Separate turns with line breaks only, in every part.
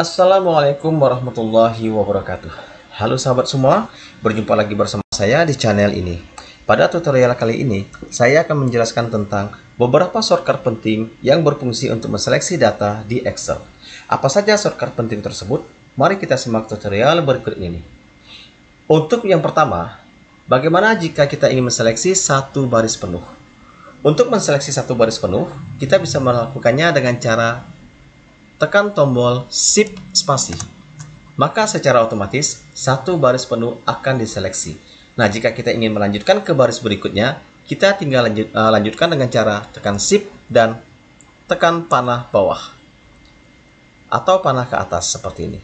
Assalamualaikum warahmatullahi wabarakatuh Halo sahabat semua, berjumpa lagi bersama saya di channel ini Pada tutorial kali ini, saya akan menjelaskan tentang beberapa shortcut penting yang berfungsi untuk menseleksi data di Excel Apa saja shortcut penting tersebut? Mari kita simak tutorial berikut ini Untuk yang pertama, bagaimana jika kita ingin menseleksi satu baris penuh? Untuk menseleksi satu baris penuh, kita bisa melakukannya dengan cara tekan tombol Shift spasi. Maka secara otomatis satu baris penuh akan diseleksi. Nah, jika kita ingin melanjutkan ke baris berikutnya, kita tinggal lanjut, uh, lanjutkan dengan cara tekan Shift dan tekan panah bawah atau panah ke atas seperti ini.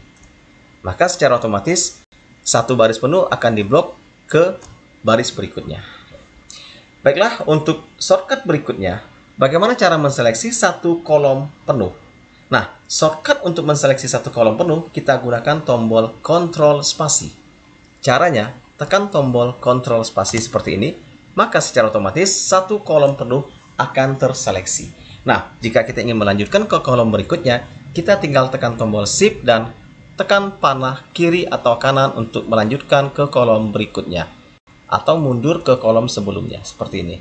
Maka secara otomatis satu baris penuh akan diblok ke baris berikutnya. Baiklah, untuk shortcut berikutnya, bagaimana cara menseleksi satu kolom penuh? Nah, shortcut untuk menseleksi satu kolom penuh, kita gunakan tombol Ctrl spasi. Caranya, tekan tombol Ctrl spasi seperti ini, maka secara otomatis satu kolom penuh akan terseleksi. Nah, jika kita ingin melanjutkan ke kolom berikutnya, kita tinggal tekan tombol Shift dan tekan panah kiri atau kanan untuk melanjutkan ke kolom berikutnya atau mundur ke kolom sebelumnya seperti ini.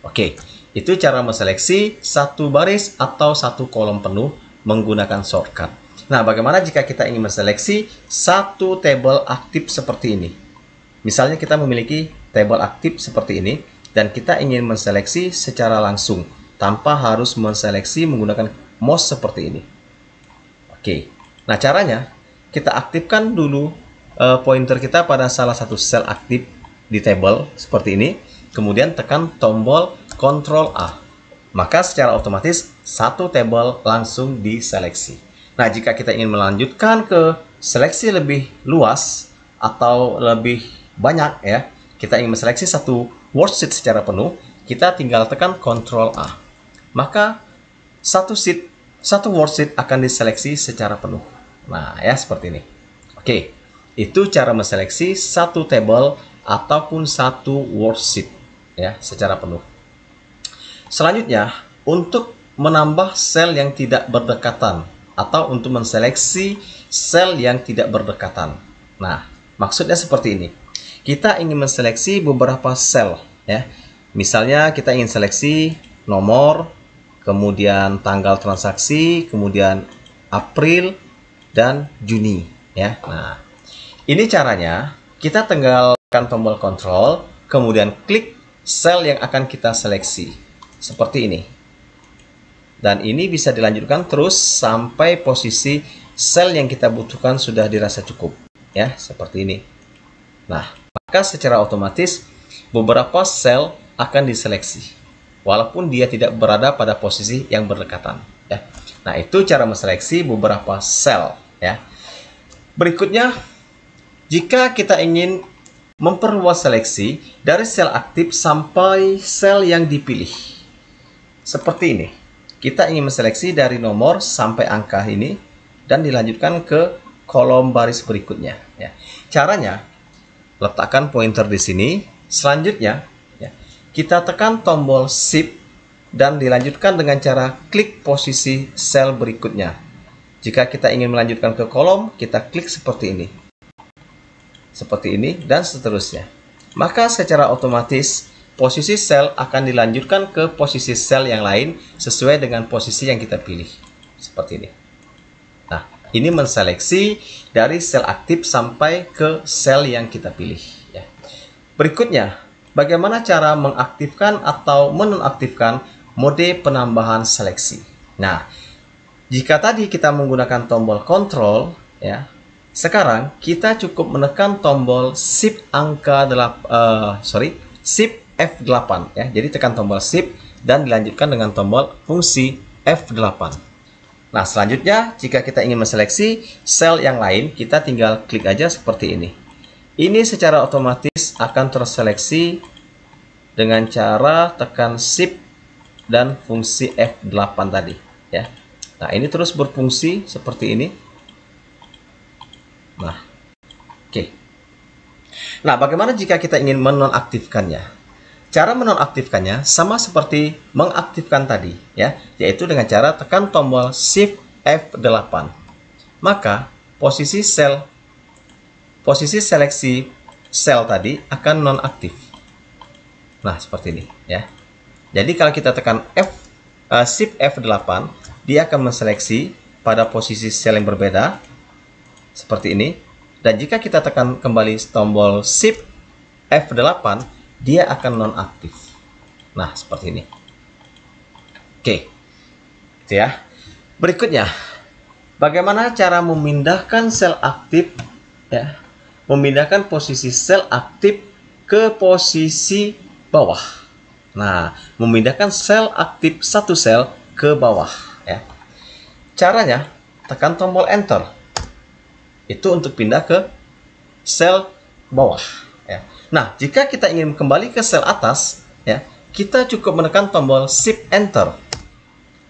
Oke. Itu cara menseleksi satu baris atau satu kolom penuh menggunakan shortcut. Nah, bagaimana jika kita ingin menseleksi satu tabel aktif seperti ini? Misalnya kita memiliki tabel aktif seperti ini dan kita ingin menseleksi secara langsung tanpa harus menseleksi menggunakan mouse seperti ini. Oke. Nah, caranya kita aktifkan dulu uh, pointer kita pada salah satu sel aktif di table seperti ini, kemudian tekan tombol Ctrl A. Maka secara otomatis satu tabel langsung diseleksi. Nah, jika kita ingin melanjutkan ke seleksi lebih luas atau lebih banyak ya, kita ingin seleksi satu worksheet secara penuh, kita tinggal tekan Ctrl A. Maka satu sheet, satu worksheet akan diseleksi secara penuh. Nah, ya seperti ini. Oke, itu cara menseleksi satu tabel ataupun satu worksheet ya secara penuh. Selanjutnya, untuk menambah sel yang tidak berdekatan atau untuk menseleksi sel yang tidak berdekatan. Nah, maksudnya seperti ini. Kita ingin menseleksi beberapa sel ya. Misalnya kita ingin seleksi nomor, kemudian tanggal transaksi, kemudian April dan Juni ya. Nah, ini caranya kita tinggalkan tombol Control kemudian klik sel yang akan kita seleksi seperti ini. Dan ini bisa dilanjutkan terus sampai posisi sel yang kita butuhkan sudah dirasa cukup. Ya, seperti ini. Nah, maka secara otomatis beberapa sel akan diseleksi. Walaupun dia tidak berada pada posisi yang berdekatan. Ya. Nah, itu cara menseleksi beberapa sel. Ya. Berikutnya, jika kita ingin memperluas seleksi dari sel aktif sampai sel yang dipilih seperti ini. Kita ingin menseleksi dari nomor sampai angka ini dan dilanjutkan ke kolom baris berikutnya. Ya. Caranya, letakkan pointer di sini. Selanjutnya, ya, kita tekan tombol Shift dan dilanjutkan dengan cara klik posisi sel berikutnya. Jika kita ingin melanjutkan ke kolom, kita klik seperti ini. Seperti ini dan seterusnya. Maka secara otomatis posisi sel akan dilanjutkan ke posisi sel yang lain sesuai dengan posisi yang kita pilih. Seperti ini. Nah, ini menseleksi dari sel aktif sampai ke sel yang kita pilih. Ya. Berikutnya, bagaimana cara mengaktifkan atau menonaktifkan mode penambahan seleksi. Nah, jika tadi kita menggunakan tombol Control ya, sekarang kita cukup menekan tombol shift angka 8, uh, eh, sorry, shift F8 ya. Jadi tekan tombol Shift dan dilanjutkan dengan tombol fungsi F8. Nah, selanjutnya jika kita ingin menseleksi sel yang lain, kita tinggal klik aja seperti ini. Ini secara otomatis akan terseleksi dengan cara tekan Shift dan fungsi F8 tadi ya. Nah, ini terus berfungsi seperti ini. Nah, oke. Nah, bagaimana jika kita ingin menonaktifkannya? Cara menonaktifkannya sama seperti mengaktifkan tadi, ya, yaitu dengan cara tekan tombol Shift F8. Maka posisi sel posisi seleksi sel tadi akan nonaktif. Nah, seperti ini, ya. Jadi kalau kita tekan F uh, Shift F8, dia akan menseleksi pada posisi sel yang berbeda seperti ini. Dan jika kita tekan kembali tombol Shift F8, dia akan nonaktif. nah seperti ini oke itu ya berikutnya bagaimana cara memindahkan sel aktif ya memindahkan posisi sel aktif ke posisi bawah nah memindahkan sel aktif satu sel ke bawah ya caranya tekan tombol enter itu untuk pindah ke sel bawah ya Nah, jika kita ingin kembali ke sel atas, ya, kita cukup menekan tombol Shift Enter.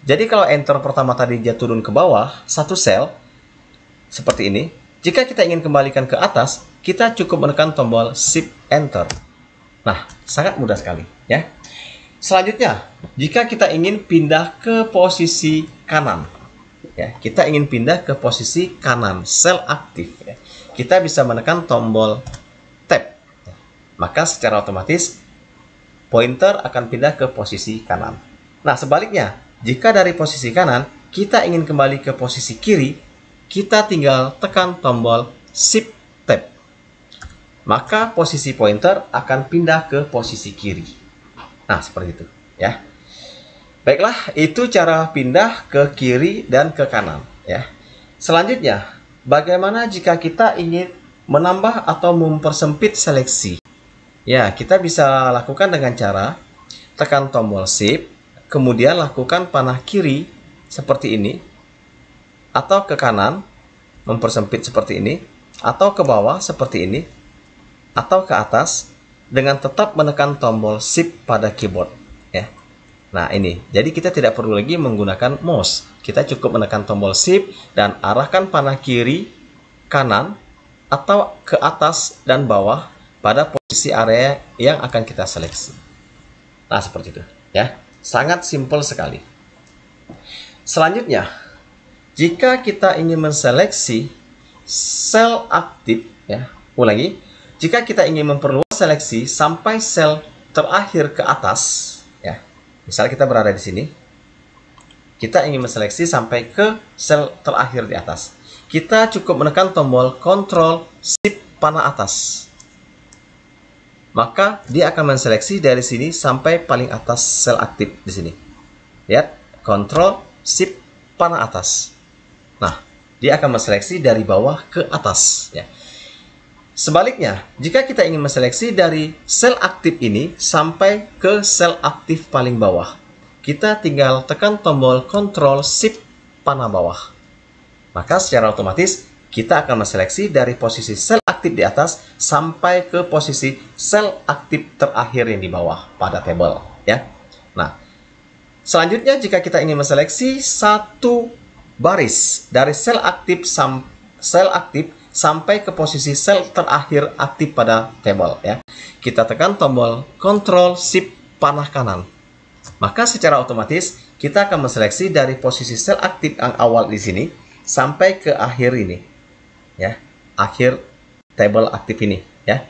Jadi kalau Enter pertama tadi dia turun ke bawah, satu sel, seperti ini. Jika kita ingin kembalikan ke atas, kita cukup menekan tombol Shift Enter. Nah, sangat mudah sekali, ya. Selanjutnya, jika kita ingin pindah ke posisi kanan, ya, kita ingin pindah ke posisi kanan, sel aktif, ya. Kita bisa menekan tombol maka secara otomatis pointer akan pindah ke posisi kanan. Nah, sebaliknya, jika dari posisi kanan kita ingin kembali ke posisi kiri, kita tinggal tekan tombol Shift Tab. Maka posisi pointer akan pindah ke posisi kiri. Nah, seperti itu, ya. Baiklah, itu cara pindah ke kiri dan ke kanan, ya. Selanjutnya, bagaimana jika kita ingin menambah atau mempersempit seleksi? Ya, kita bisa lakukan dengan cara tekan tombol shift, kemudian lakukan panah kiri seperti ini, atau ke kanan, mempersempit seperti ini, atau ke bawah seperti ini, atau ke atas, dengan tetap menekan tombol shift pada keyboard. Ya. Nah ini, jadi kita tidak perlu lagi menggunakan mouse. Kita cukup menekan tombol shift dan arahkan panah kiri, kanan, atau ke atas dan bawah pada posisi area yang akan kita seleksi. Nah, seperti itu ya. Sangat simpel sekali. Selanjutnya, jika kita ingin menseleksi sel aktif ya, ulangi, jika kita ingin memperluas seleksi sampai sel terakhir ke atas ya. Misalnya kita berada di sini, kita ingin menseleksi sampai ke sel terakhir di atas. Kita cukup menekan tombol Ctrl Shift panah atas maka dia akan menseleksi dari sini sampai paling atas sel aktif di sini. Lihat, Control Shift panah atas. Nah, dia akan menseleksi dari bawah ke atas. Ya. Sebaliknya, jika kita ingin menseleksi dari sel aktif ini sampai ke sel aktif paling bawah, kita tinggal tekan tombol Control Shift panah bawah. Maka secara otomatis kita akan menseleksi dari posisi sel aktif di atas sampai ke posisi sel aktif terakhir yang di bawah pada table ya. Nah, selanjutnya jika kita ingin menseleksi satu baris dari sel aktif sam sel aktif sampai ke posisi sel terakhir aktif pada table ya. Kita tekan tombol Ctrl Shift panah kanan. Maka secara otomatis kita akan menseleksi dari posisi sel aktif yang awal di sini sampai ke akhir ini ya akhir table aktif ini ya.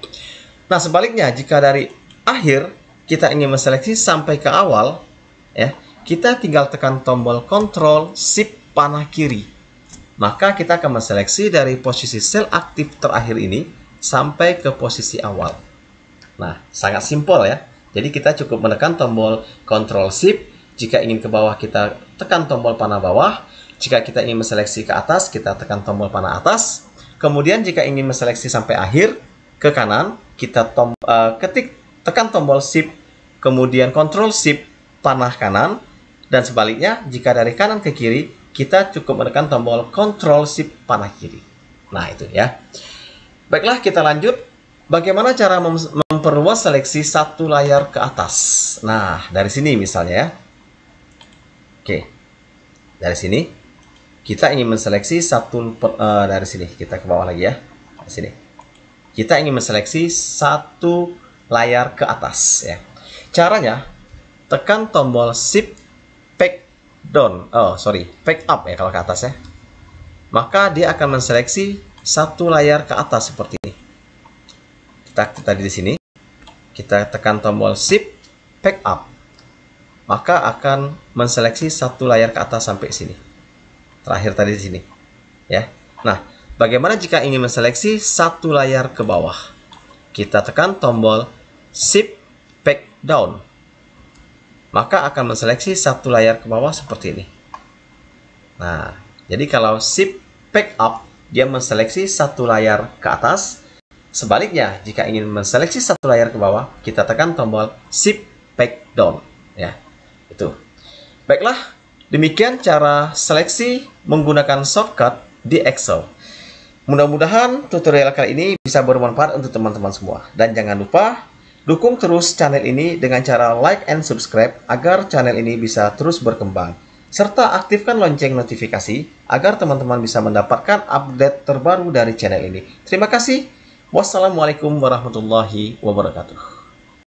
Nah, sebaliknya jika dari akhir kita ingin menseleksi sampai ke awal ya, kita tinggal tekan tombol Control Shift panah kiri. Maka kita akan menseleksi dari posisi sel aktif terakhir ini sampai ke posisi awal. Nah, sangat simpel ya. Jadi kita cukup menekan tombol Control Shift. Jika ingin ke bawah kita tekan tombol panah bawah. Jika kita ingin menseleksi ke atas, kita tekan tombol panah atas. Kemudian jika ingin menseleksi sampai akhir ke kanan, kita tom, uh, ketik tekan tombol shift kemudian Control shift panah kanan dan sebaliknya jika dari kanan ke kiri kita cukup menekan tombol Control shift panah kiri. Nah, itu ya. Baiklah, kita lanjut bagaimana cara mem memperluas seleksi satu layar ke atas. Nah, dari sini misalnya ya. Oke. Dari sini kita ingin menseleksi satu uh, dari sini. Kita ke bawah lagi ya. Dari sini. Kita ingin menseleksi satu layar ke atas ya. Caranya tekan tombol Shift Back Down. Oh sorry, Back Up ya kalau ke atas ya. Maka dia akan menseleksi satu layar ke atas seperti ini. Kita tadi di sini kita tekan tombol Shift Back Up. Maka akan menseleksi satu layar ke atas sampai sini terakhir tadi di sini. Ya. Nah, bagaimana jika ingin menseleksi satu layar ke bawah? Kita tekan tombol Shift Back Down. Maka akan menseleksi satu layar ke bawah seperti ini. Nah, jadi kalau Shift Back Up, dia menseleksi satu layar ke atas. Sebaliknya, jika ingin menseleksi satu layar ke bawah, kita tekan tombol Shift Back Down. Ya, itu. Baiklah, Demikian cara seleksi menggunakan shortcut di Excel. Mudah-mudahan tutorial kali ini bisa bermanfaat untuk teman-teman semua. Dan jangan lupa dukung terus channel ini dengan cara like and subscribe agar channel ini bisa terus berkembang. Serta aktifkan lonceng notifikasi agar teman-teman bisa mendapatkan update terbaru dari channel ini. Terima kasih. Wassalamualaikum warahmatullahi wabarakatuh.